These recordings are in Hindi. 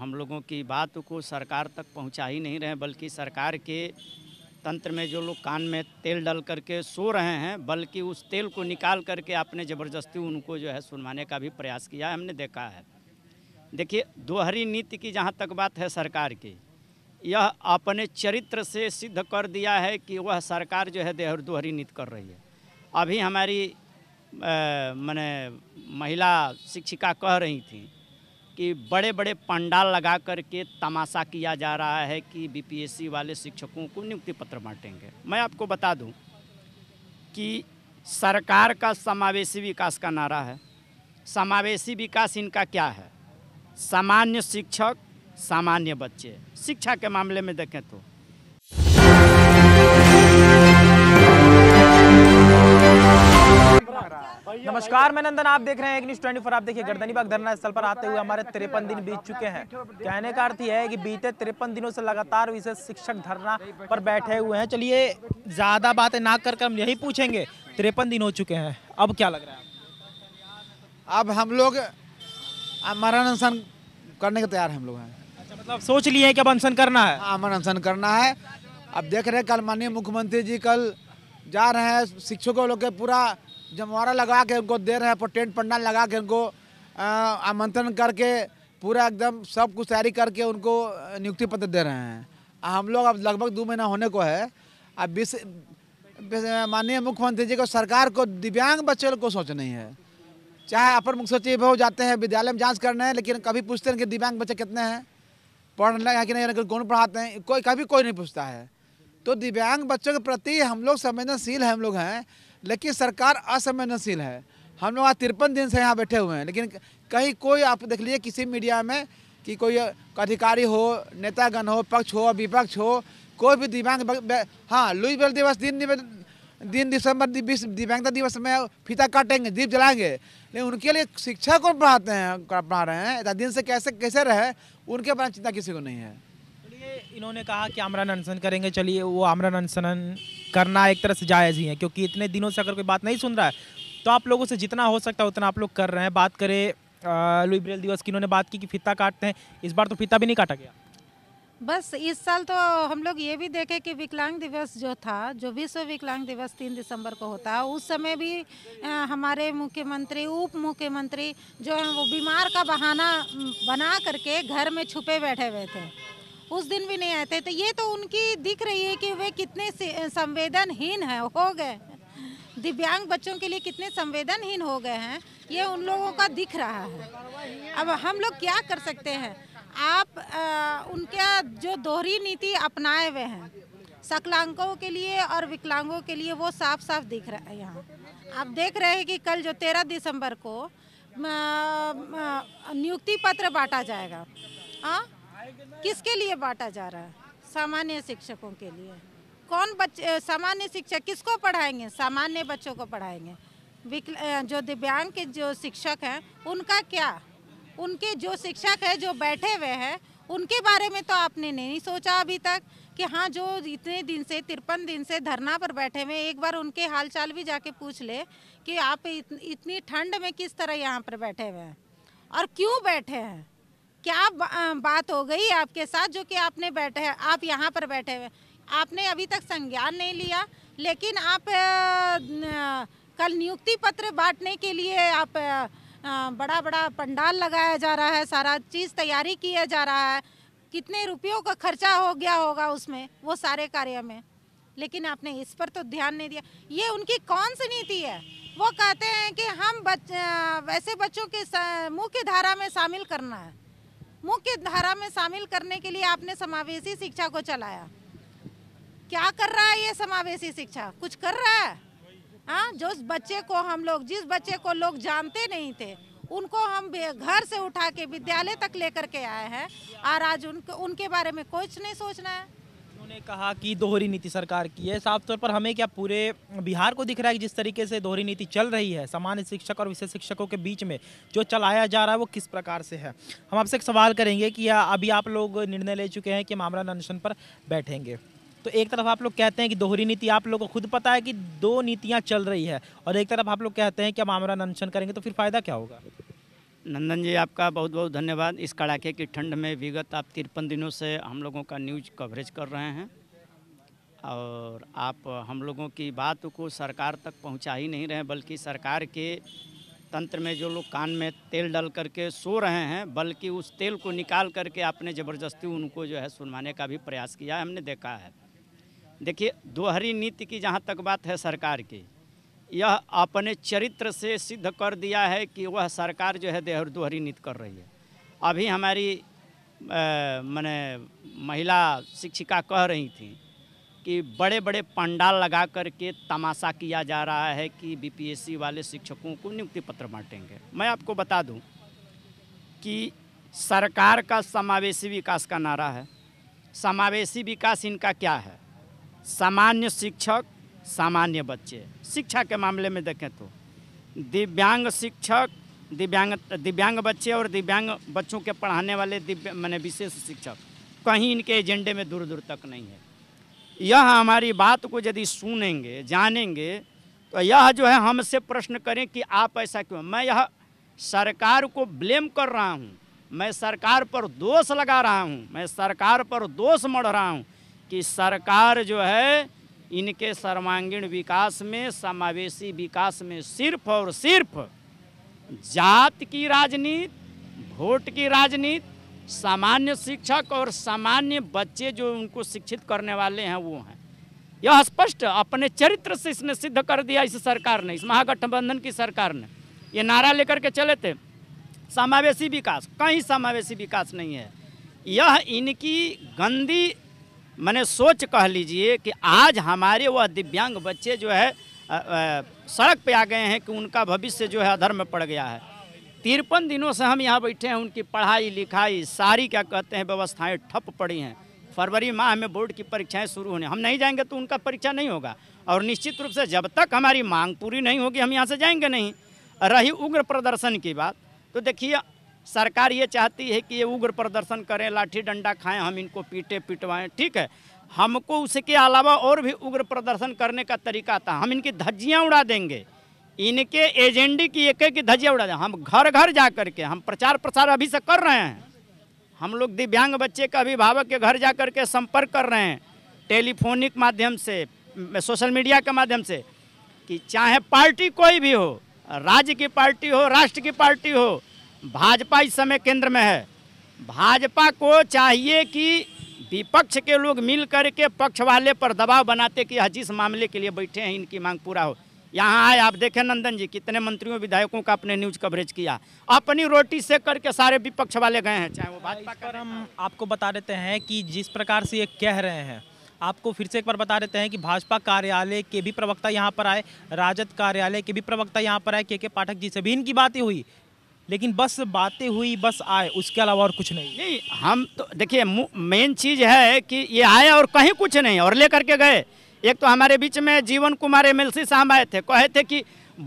हम लोगों की बात को सरकार तक पहुंचा ही नहीं रहे बल्कि सरकार के तंत्र में जो लोग कान में तेल डल करके सो रहे हैं बल्कि उस तेल को निकाल करके आपने ज़बरदस्ती उनको जो है सुनवाने का भी प्रयास किया है हमने देखा है देखिए दोहरी नीति की जहाँ तक बात है सरकार की यह अपने चरित्र से सिद्ध कर दिया है कि वह सरकार जो है देहर दोहरी नीति कर रही है अभी हमारी मैंने महिला शिक्षिका कह रही थी कि बड़े बड़े पंडाल लगा करके तमाशा किया जा रहा है कि बीपीएससी वाले शिक्षकों को नियुक्ति पत्र बांटेंगे मैं आपको बता दूं कि सरकार का समावेशी विकास का नारा है समावेशी विकास इनका क्या है सामान्य शिक्षक सामान्य बच्चे शिक्षा के मामले में देखें तो नमस्कार मैं नंदन आप देख रहे हैं एक न्यूज ट्वेंटी फोर आप देखिए गर्दनी बाग धरना स्थल पर आते हुए हमारे तिरपन दिन बीत चुके हैं कहने का अर्थ है कि बीते तिरपन दिनों से लगातार विशेष शिक्षक धरना पर बैठे हुए हैं चलिए ज्यादा बातें ना कर हम यही पूछेंगे तिरपन दिन हो चुके हैं अब क्या लग रहा है अब हम लोग मरण अनशन करने को तैयार हम लोग हैं अच्छा, मतलब सोच लिए कि अब अनशन करना है हाँ अमर अनशन करना है अब देख रहे हैं कल माननीय मुख्यमंत्री जी कल जा रहे हैं शिक्षकों लोग के पूरा जमवारा लगा के उनको दे रहे हैं टेंट पंडाल लगा के उनको आमंत्रण करके पूरा एकदम सब कुछ तैयारी करके उनको नियुक्ति पत्र दे रहे हैं हम लोग अब लगभग दो महीना होने को है अब बीस माननीय मुख्यमंत्री जी को सरकार को दिव्यांग बच्चे को सोच नहीं है चाहे अपर मुख्य सचिव हो जाते हैं विद्यालय में जांच करने हैं लेकिन कभी पूछते हैं कि दिव्यांग बच्चे कितने हैं पढ़ने रहे हैं कि नहीं कौन पढ़ाते हैं कोई कभी कोई नहीं पूछता है तो दिव्यांग बच्चों के प्रति हम लोग संवेदनशील हैं हम लोग हैं लेकिन सरकार असंवेदनशील है हम लोग आज तिरपन दिन से यहाँ बैठे हुए हैं लेकिन कहीं कोई आप देख लीजिए किसी मीडिया में कि कोई अधिकारी हो नेतागण हो पक्ष हो विपक्ष हो कोई भी दिव्यांग हाँ लुई बल दिवस दिन दिन दिसंबर बीस दिव्यांगता दिवस में फीता काटेंगे दीप जलाएंगे लेकिन उनके लिए शिक्षा को पढ़ाते हैं पढ़ा रहे हैं दिन से कैसे कैसे रहे उनके बारे में चिंता किसी को नहीं है इन्होंने कहा कि आमरण अनशन करेंगे चलिए वो आमरा अनशन करना एक तरह से जायज़ ही है क्योंकि इतने दिनों से अगर कोई बात नहीं सुन रहा है तो आप लोगों से जितना हो सकता है उतना आप लोग कर रहे हैं बात करें लुई ब्रेल दिवस की इन्होंने बात की कि फिता काटते हैं इस बार तो फिता भी नहीं काटा गया बस इस साल तो हम लोग ये भी देखे कि विकलांग दिवस जो था जो विश्व विकलांग दिवस तीन दिसंबर को होता है उस समय भी हमारे मुख्यमंत्री उप मुख्यमंत्री जो है वो बीमार का बहाना बना करके घर में छुपे बैठे हुए थे उस दिन भी नहीं आए थे तो ये तो उनकी दिख रही है कि वे कितने संवेदनहीन हैं हो गए दिव्यांग बच्चों के लिए कितने संवेदनहीन हो गए हैं ये उन लोगों का दिख रहा है अब हम लोग क्या कर सकते हैं आप आ, उनका जो दोहरी नीति अपनाए हुए हैं सकलांकों के लिए और विकलांगों के लिए वो साफ साफ दिख रहा है यहाँ आप देख रहे हैं कि कल जो तेरह दिसंबर को नियुक्ति पत्र बांटा जाएगा हाँ किसके लिए बांटा जा रहा है सामान्य शिक्षकों के लिए कौन बच्चे सामान्य शिक्षक किसको पढ़ाएंगे सामान्य बच्चों को पढ़ाएंगे जो दिव्यांग के जो शिक्षक हैं उनका क्या उनके जो शिक्षक है जो बैठे हुए हैं उनके बारे में तो आपने नहीं सोचा अभी तक कि हाँ जो इतने दिन से तिरपन दिन से धरना पर बैठे हुए एक बार उनके हालचाल भी जाके पूछ ले कि आप इतनी ठंड में किस तरह यहाँ पर बैठे हुए हैं और क्यों बैठे हैं क्या बात हो गई आपके साथ जो कि आपने बैठे हैं आप यहाँ पर बैठे हुए आपने अभी तक संज्ञान नहीं लिया लेकिन आप कल नियुक्ति पत्र बांटने के लिए आप बड़ा बड़ा पंडाल लगाया जा रहा है सारा चीज़ तैयारी किया जा रहा है कितने रुपयों का खर्चा हो गया होगा उसमें वो सारे कार्य में लेकिन आपने इस पर तो ध्यान नहीं दिया ये उनकी कौन सी नीति है वो कहते हैं कि हम बच, वैसे बच्चों के मुख्य धारा में शामिल करना है मुख्य धारा में शामिल करने के लिए आपने समावेशी शिक्षा को चलाया क्या कर रहा है ये समावेशी शिक्षा कुछ कर रहा है हाँ जो बच्चे को हम लोग जिस बच्चे को लोग जानते नहीं थे उनको हम घर से उठा के विद्यालय तक लेकर के आए हैं और आज उनके उनके बारे में कुछ नहीं सोचना है उन्होंने कहा कि दोहरी नीति सरकार की है साफ तौर पर हमें क्या पूरे बिहार को दिख रहा है कि जिस तरीके से दोहरी नीति चल रही है सामान्य शिक्षक और विशेष शिक्षकों के बीच में जो चलाया जा रहा है वो किस प्रकार से है हम आपसे एक सवाल करेंगे कि अभी आप लोग निर्णय ले चुके हैं कि मामला अनशन पर बैठेंगे तो एक तरफ आप लोग कहते हैं कि दोहरी नीति आप लोग को खुद पता है कि दो नीतियाँ चल रही है और एक तरफ आप लोग कहते हैं कि हम आमरा अनशन करेंगे तो फिर फ़ायदा क्या होगा नंदन जी आपका बहुत बहुत धन्यवाद इस कड़ाके की ठंड में विगत आप तिरपन दिनों से हम लोगों का न्यूज कवरेज कर रहे हैं और आप हम लोगों की बात को सरकार तक पहुंचा ही नहीं रहे बल्कि सरकार के तंत्र में जो लोग कान में तेल डाल करके सो रहे हैं बल्कि उस तेल को निकाल करके आपने ज़बरदस्ती उनको जो है सुनवाने का भी प्रयास किया हमने देखा है देखिए दोहरी नीति की जहाँ तक बात है सरकार की यह अपने चरित्र से सिद्ध कर दिया है कि वह सरकार जो है देहर दोहरी नीति कर रही है अभी हमारी मैंने महिला शिक्षिका कह रही थी कि बड़े बड़े पंडाल लगा कर के तमाशा किया जा रहा है कि बीपीएससी वाले शिक्षकों को नियुक्ति पत्र बांटेंगे मैं आपको बता दूं कि सरकार का समावेशी विकास का नारा है समावेशी विकास इनका क्या है सामान्य शिक्षक सामान्य बच्चे शिक्षा के मामले में देखें तो दिव्यांग शिक्षक दिव्यांग दिव्यांग बच्चे और दिव्यांग बच्चों के पढ़ाने वाले दिव्य मैंने विशेष शिक्षक कहीं इनके एजेंडे में दूर दूर तक नहीं है यह हमारी बात को यदि सुनेंगे जानेंगे तो यह जो है हमसे प्रश्न करें कि आप ऐसा क्यों मैं यह सरकार को ब्लेम कर रहा हूँ मैं सरकार पर दोष लगा रहा हूँ मैं सरकार पर दोष मढ़ रहा हूँ कि सरकार जो है इनके सर्वांगीण विकास में समावेशी विकास में सिर्फ और सिर्फ जात की राजनीति वोट की राजनीति सामान्य शिक्षक और सामान्य बच्चे जो उनको शिक्षित करने वाले हैं वो हैं यह स्पष्ट अपने चरित्र से इसने सिद्ध कर दिया इस सरकार ने इस महागठबंधन की सरकार ने ये नारा लेकर के चले थे समावेशी विकास कहीं समावेशी विकास नहीं है यह इनकी गंदी मैंने सोच कह लीजिए कि आज हमारे वह दिव्यांग बच्चे जो है सड़क पे आ गए हैं कि उनका भविष्य जो है अधर में पड़ गया है तिरपन दिनों से हम यहाँ बैठे हैं उनकी पढ़ाई लिखाई सारी क्या कहते हैं व्यवस्थाएं ठप पड़ी हैं फरवरी माह में बोर्ड की परीक्षाएं शुरू होने हम नहीं जाएंगे तो उनका परीक्षा नहीं होगा और निश्चित रूप से जब तक हमारी मांग पूरी नहीं होगी हम यहाँ से जाएंगे नहीं रही उग्र प्रदर्शन की बात तो देखिए सरकार ये चाहती है कि ये उग्र प्रदर्शन करें लाठी डंडा खाएं हम इनको पीटे पिटवाएं ठीक है हमको उसके अलावा और भी उग्र प्रदर्शन करने का तरीका था हम इनकी धज्जियाँ उड़ा देंगे इनके एजेंडे की एक एक धज्जियाँ उड़ा दें हम घर घर जा कर के हम प्रचार प्रसार अभी से कर रहे हैं हम लोग दिव्यांग बच्चे के अभिभावक के घर जा कर के संपर्क कर रहे हैं टेलीफोनिक माध्यम से सोशल मीडिया के माध्यम से कि चाहे पार्टी कोई भी हो राज्य की पार्टी हो राष्ट्र की पार्टी हो भाजपा इस समय केंद्र में है भाजपा को चाहिए कि विपक्ष के लोग मिल कर के पक्ष वाले पर दबाव बनाते कि जिस मामले के लिए बैठे हैं इनकी मांग पूरा हो यहाँ आए आप देखें नंदन जी कितने मंत्रियों विधायकों का अपने न्यूज कवरेज किया अपनी रोटी से करके सारे विपक्ष वाले गए हैं चाहे वो भाजपा कर हम आपको बता देते हैं कि जिस प्रकार से ये कह रहे हैं आपको फिर से एक बार बता देते हैं कि भाजपा कार्यालय के भी प्रवक्ता यहाँ पर आए राजद कार्यालय के भी प्रवक्ता यहाँ पर आए के के पाठक जी से भी इनकी बातें हुई लेकिन बस बातें हुई बस आए उसके अलावा और कुछ नहीं नहीं हम तो देखिए मेन चीज़ है कि ये आए और कहीं कुछ नहीं और लेकर के गए एक तो हमारे बीच में जीवन कुमार एम साहब आए थे कहे थे कि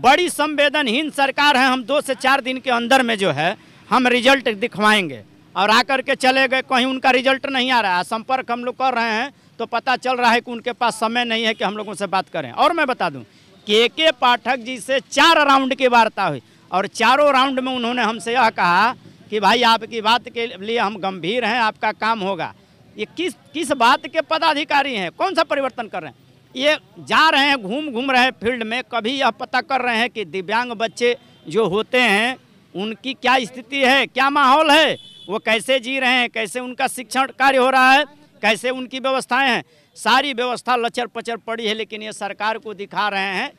बड़ी संवेदनहीन सरकार है हम दो से चार दिन के अंदर में जो है हम रिजल्ट दिखवाएंगे और आकर के चले गए कहीं उनका रिजल्ट नहीं आ रहा है संपर्क हम लोग कर रहे हैं तो पता चल रहा है कि उनके पास समय नहीं है कि हम लोगों से बात करें और मैं बता दूं के के पाठक जी से चार राउंड की वार्ता हुई और चारों राउंड में उन्होंने हमसे यह कहा कि भाई आपकी बात के लिए हम गंभीर हैं आपका काम होगा ये किस किस बात के पदाधिकारी हैं कौन सा परिवर्तन कर रहे हैं ये जा रहे हैं घूम घूम रहे हैं फील्ड में कभी यह पता कर रहे हैं कि दिव्यांग बच्चे जो होते हैं उनकी क्या स्थिति है क्या माहौल है वो कैसे जी रहे हैं कैसे उनका शिक्षण कार्य हो रहा है कैसे उनकी व्यवस्थाएं हैं सारी व्यवस्था लचर पचर पड़ी है लेकिन ये सरकार को दिखा रहे हैं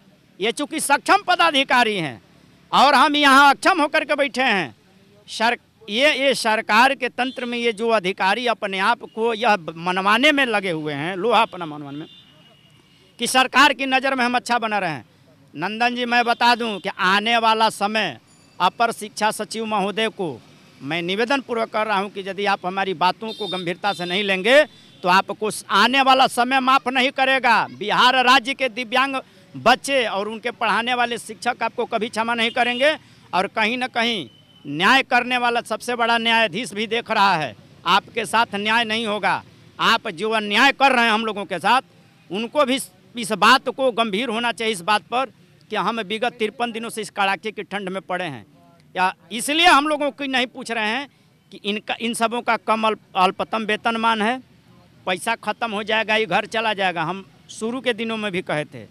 ये चूँकि सक्षम पदाधिकारी हैं और हम यहाँ अक्षम होकर के बैठे हैं सर ये ये सरकार के तंत्र में ये जो अधिकारी अपने आप को यह मनवाने में लगे हुए हैं लोहा अपना मनवाने में कि सरकार की नज़र में हम अच्छा बना रहे हैं नंदन जी मैं बता दूं कि आने वाला समय अपर शिक्षा सचिव महोदय को मैं निवेदन पूर्वक कर रहा हूं कि यदि आप हमारी बातों को गंभीरता से नहीं लेंगे तो आपको आने वाला समय माफ नहीं करेगा बिहार राज्य के दिव्यांग बच्चे और उनके पढ़ाने वाले शिक्षक आपको कभी क्षमा नहीं करेंगे और कहीं ना कहीं न्याय करने वाला सबसे बड़ा न्यायाधीश भी देख रहा है आपके साथ न्याय नहीं होगा आप जो अन्याय कर रहे हैं हम लोगों के साथ उनको भी इस बात को गंभीर होना चाहिए इस बात पर कि हम विगत तिरपन दिनों से इस कड़ाके की ठंड में पड़े हैं या इसलिए हम लोगों की नहीं पूछ रहे हैं कि इनका इन सबों का कम अल्पतम वेतनमान है पैसा ख़त्म हो जाएगा ये घर चला जाएगा हम शुरू के दिनों में भी कहे थे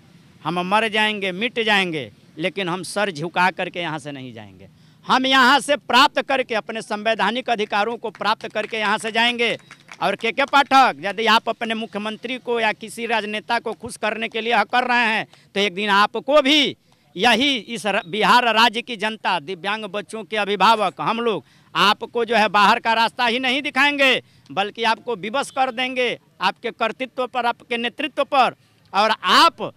हम मर जाएंगे मिट जाएंगे लेकिन हम सर झुका करके यहाँ से नहीं जाएंगे हम यहाँ से प्राप्त करके अपने संवैधानिक अधिकारों को प्राप्त करके यहाँ से जाएंगे और के के पाठक यदि आप अपने मुख्यमंत्री को या किसी राजनेता को खुश करने के लिए कर रहे हैं तो एक दिन आपको भी यही इस बिहार राज्य की जनता दिव्यांग बच्चों के अभिभावक हम लोग आपको जो है बाहर का रास्ता ही नहीं दिखाएंगे बल्कि आपको विवश कर देंगे आपके कर्तृत्व पर आपके नेतृत्व पर और आप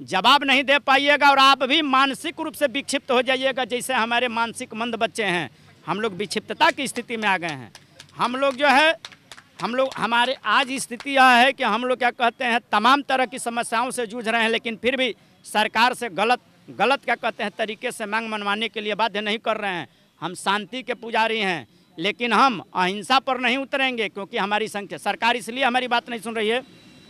जवाब नहीं दे पाइएगा और आप भी मानसिक रूप से विक्षिप्त हो जाइएगा जैसे हमारे मानसिक मंद बच्चे हैं हम लोग विक्षिप्तता की स्थिति में आ गए हैं हम लोग जो है हम लोग हमारे आज स्थिति यह है कि हम लोग क्या कहते हैं तमाम तरह की समस्याओं से जूझ रहे हैं लेकिन फिर भी सरकार से गलत गलत क्या कहते हैं तरीके से मांग मनवाने के लिए बाध्य नहीं कर रहे हैं हम शांति के पुजारी हैं लेकिन हम अहिंसा पर नहीं उतरेंगे क्योंकि हमारी संख्या सरकार इसलिए हमारी बात नहीं सुन रही है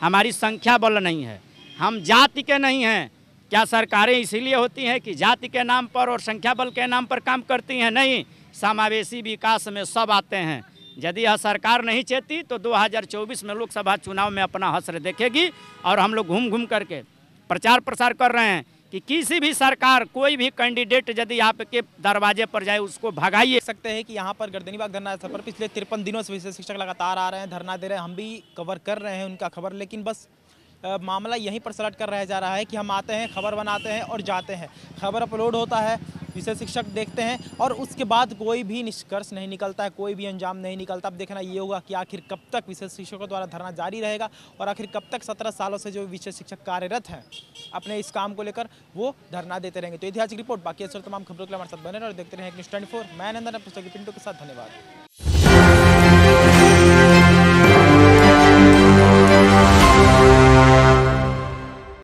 हमारी संख्या बल नहीं है हम जाति के नहीं हैं क्या सरकारें इसीलिए होती हैं कि जाति के नाम पर और संख्या बल के नाम पर काम करती हैं नहीं समावेशी विकास में सब आते हैं यदि यह सरकार नहीं चेती तो 2024 में लोकसभा चुनाव में अपना हसर देखेगी और हम लोग घूम घूम करके प्रचार प्रसार कर रहे हैं कि किसी भी सरकार कोई भी कैंडिडेट यदि आपके दरवाजे पर जाए उसको भगाइए सकते हैं कि यहाँ पर गर्दनीबाग धरना स्थल पर पिछले तिरपन दिनों से विशेष शिक्षक लगातार आ रहे हैं धरना दे रहे हैं हम भी कवर कर रहे हैं उनका खबर लेकिन बस मामला यहीं पर सलट कर रह जा रहा है कि हम आते हैं खबर बनाते हैं और जाते हैं खबर अपलोड होता है विशेष शिक्षक देखते हैं और उसके बाद कोई भी निष्कर्ष नहीं निकलता है कोई भी अंजाम नहीं निकलता अब देखना ये होगा कि आखिर कब तक विशेष शिक्षकों द्वारा धरना जारी रहेगा और आखिर कब तक सत्रह सालों से जो विशेष शिक्षक कार्यरत हैं अपने इस काम को लेकर वो धरना देते रहेंगे तो ऐतिहासिक रिपोर्ट बाकी असर तमाम खबरों के लिए हमारे साथ बने रहे और देखते रहे न्यूज ट्वेंटी फोर मैं नंदन पिंटो के साथ धन्यवाद